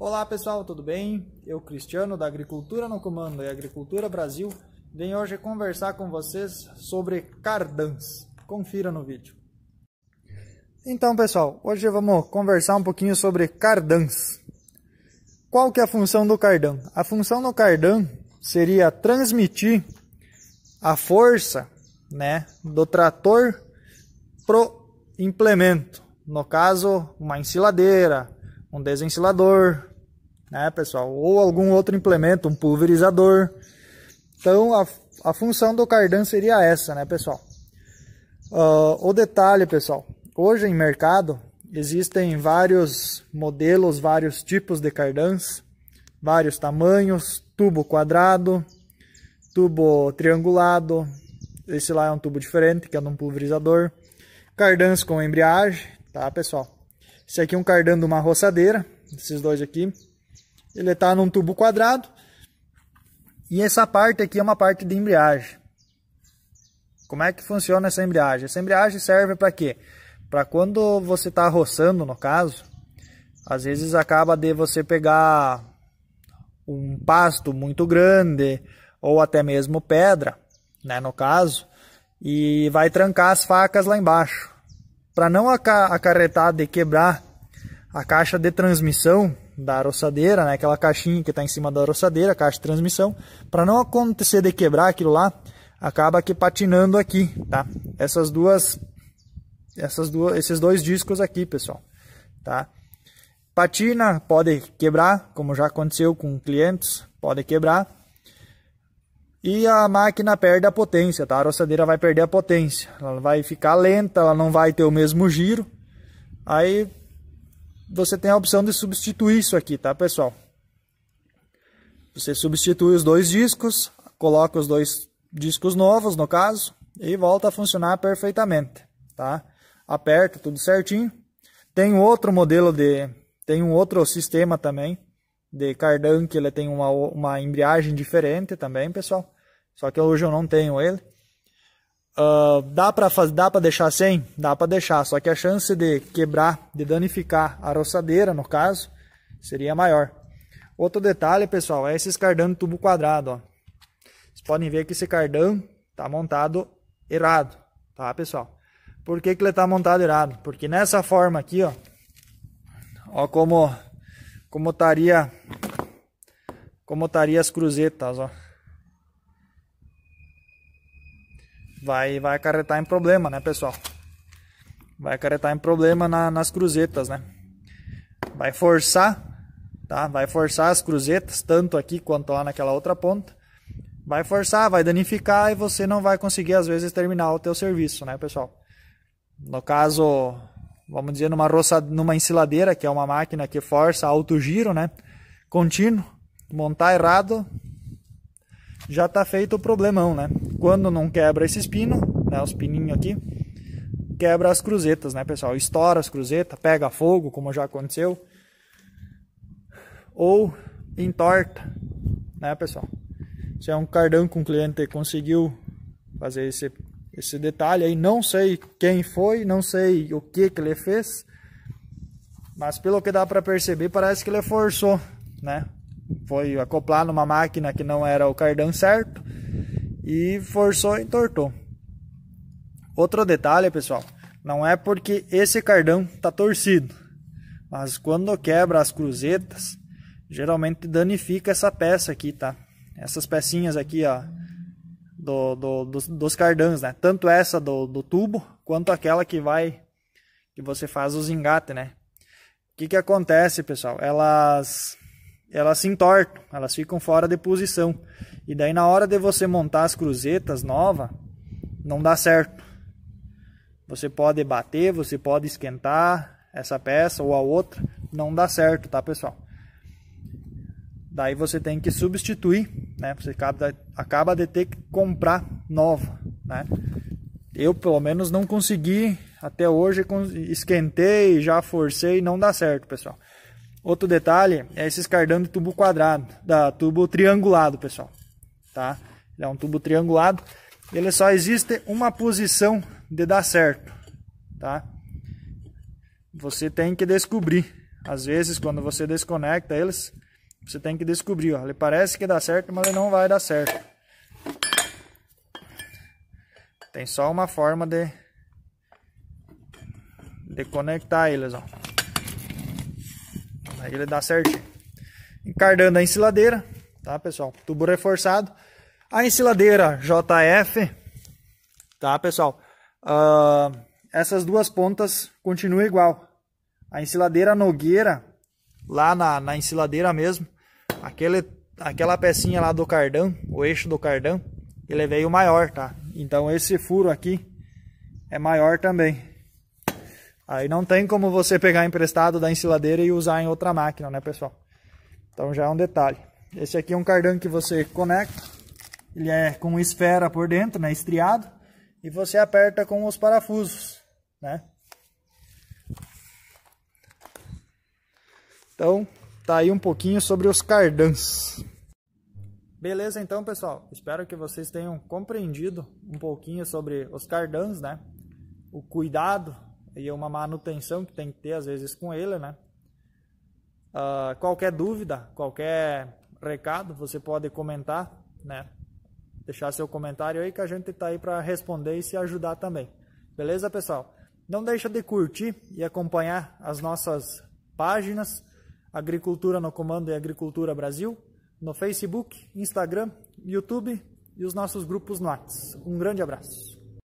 Olá pessoal, tudo bem? Eu, Cristiano, da Agricultura no Comando e Agricultura Brasil, venho hoje conversar com vocês sobre cardãs. Confira no vídeo. Então pessoal, hoje vamos conversar um pouquinho sobre cardãs. Qual que é a função do cardan? A função do cardan seria transmitir a força né, do trator pro implemento. No caso, uma ensiladeira, um desensilador, né, pessoal? Ou algum outro implemento, um pulverizador. Então, a, a função do cardan seria essa, né, pessoal? Uh, o detalhe, pessoal, hoje em mercado existem vários modelos, vários tipos de cardans, vários tamanhos, tubo quadrado, tubo triangulado, esse lá é um tubo diferente, que é um pulverizador, cardans com embreagem, tá, pessoal? Esse aqui é um cardan de uma roçadeira, esses dois aqui, ele está num tubo quadrado. E essa parte aqui é uma parte de embreagem. Como é que funciona essa embreagem? Essa embreagem serve para quê? Para quando você está roçando, no caso, às vezes acaba de você pegar um pasto muito grande ou até mesmo pedra, né, no caso, e vai trancar as facas lá embaixo. Para não acarretar de quebrar a caixa de transmissão, da roçadeira, né? aquela caixinha que está em cima da roçadeira, caixa de transmissão, para não acontecer de quebrar aquilo lá, acaba que patinando aqui, tá? Essas duas, essas duas, esses dois discos aqui, pessoal, tá? Patina, pode quebrar, como já aconteceu com clientes, pode quebrar. E a máquina perde a potência, tá? A roçadeira vai perder a potência, ela vai ficar lenta, ela não vai ter o mesmo giro. Aí você tem a opção de substituir isso aqui, tá, pessoal? Você substitui os dois discos, coloca os dois discos novos, no caso, e volta a funcionar perfeitamente, tá? Aperta tudo certinho. Tem outro modelo de... Tem um outro sistema também de cardan, que ele tem uma, uma embreagem diferente também, pessoal. Só que hoje eu não tenho ele. Uh, dá para para deixar sem? Dá para deixar, só que a chance de quebrar, de danificar a roçadeira, no caso, seria maior. Outro detalhe, pessoal, é esses cardão de tubo quadrado, ó. Vocês podem ver que esse cardão tá montado errado, tá, pessoal? Por que que ele tá montado errado? Porque nessa forma aqui, ó, ó como como estaria como estaria as cruzetas, ó. vai, vai acarretar em problema, né, pessoal? Vai acarretar em problema na, nas cruzetas, né? Vai forçar, tá? Vai forçar as cruzetas, tanto aqui quanto lá naquela outra ponta. Vai forçar, vai danificar e você não vai conseguir, às vezes, terminar o teu serviço, né, pessoal? No caso, vamos dizer, numa, roça, numa ensiladeira, que é uma máquina que força alto giro, né? Contínuo, montar errado, já está feito o problemão, né? Quando não quebra esse espino, né, os pininhos aqui, quebra as cruzetas, né, pessoal? Estoura as cruzetas, pega fogo, como já aconteceu, ou entorta, né, pessoal? Se é um cardão que um cliente conseguiu fazer esse, esse detalhe aí, não sei quem foi, não sei o que que ele fez, mas pelo que dá para perceber, parece que ele forçou, né? foi acoplar numa máquina que não era o cardan certo e forçou e entortou. Outro detalhe, pessoal, não é porque esse cardão está torcido, mas quando quebra as cruzetas, geralmente danifica essa peça aqui, tá? Essas pecinhas aqui, ó, do, do, dos, dos cardãs, né? Tanto essa do, do tubo, quanto aquela que vai, que você faz os engates, né? O que que acontece, pessoal? Elas elas se entortam, elas ficam fora de posição. E daí na hora de você montar as cruzetas nova, não dá certo. Você pode bater, você pode esquentar essa peça ou a outra, não dá certo, tá pessoal? Daí você tem que substituir, né? Você acaba de ter que comprar nova, né? Eu pelo menos não consegui até hoje, esquentei, já forcei, não dá certo, pessoal. Outro detalhe é esses cardames de tubo quadrado, da tubo triangulado, pessoal. Tá? Ele é um tubo triangulado. Ele só existe uma posição de dar certo, tá? Você tem que descobrir. Às vezes, quando você desconecta eles, você tem que descobrir. Ó. Ele parece que dá certo, mas ele não vai dar certo. Tem só uma forma de, de conectar eles, ó. Aí ele dá certinho. Encardando a ensiladeira, tá pessoal? Tubo reforçado. A ensiladeira JF, tá pessoal? Uh, essas duas pontas continuam igual. A ensiladeira nogueira, lá na, na ensiladeira mesmo, aquele, aquela pecinha lá do cardão, o eixo do cardão, ele é veio maior, tá? Então esse furo aqui é maior também. Aí não tem como você pegar emprestado da ensiladeira e usar em outra máquina, né, pessoal? Então já é um detalhe. Esse aqui é um cardan que você conecta. Ele é com esfera por dentro, né, estriado. E você aperta com os parafusos, né? Então, tá aí um pouquinho sobre os cardans. Beleza então, pessoal? Espero que vocês tenham compreendido um pouquinho sobre os cardans, né? O cuidado e uma manutenção que tem que ter às vezes com ele, né? Uh, qualquer dúvida, qualquer recado, você pode comentar, né? Deixar seu comentário aí que a gente está aí para responder e se ajudar também. Beleza, pessoal? Não deixa de curtir e acompanhar as nossas páginas Agricultura no Comando e Agricultura Brasil no Facebook, Instagram, YouTube e os nossos grupos no WhatsApp. Um grande abraço.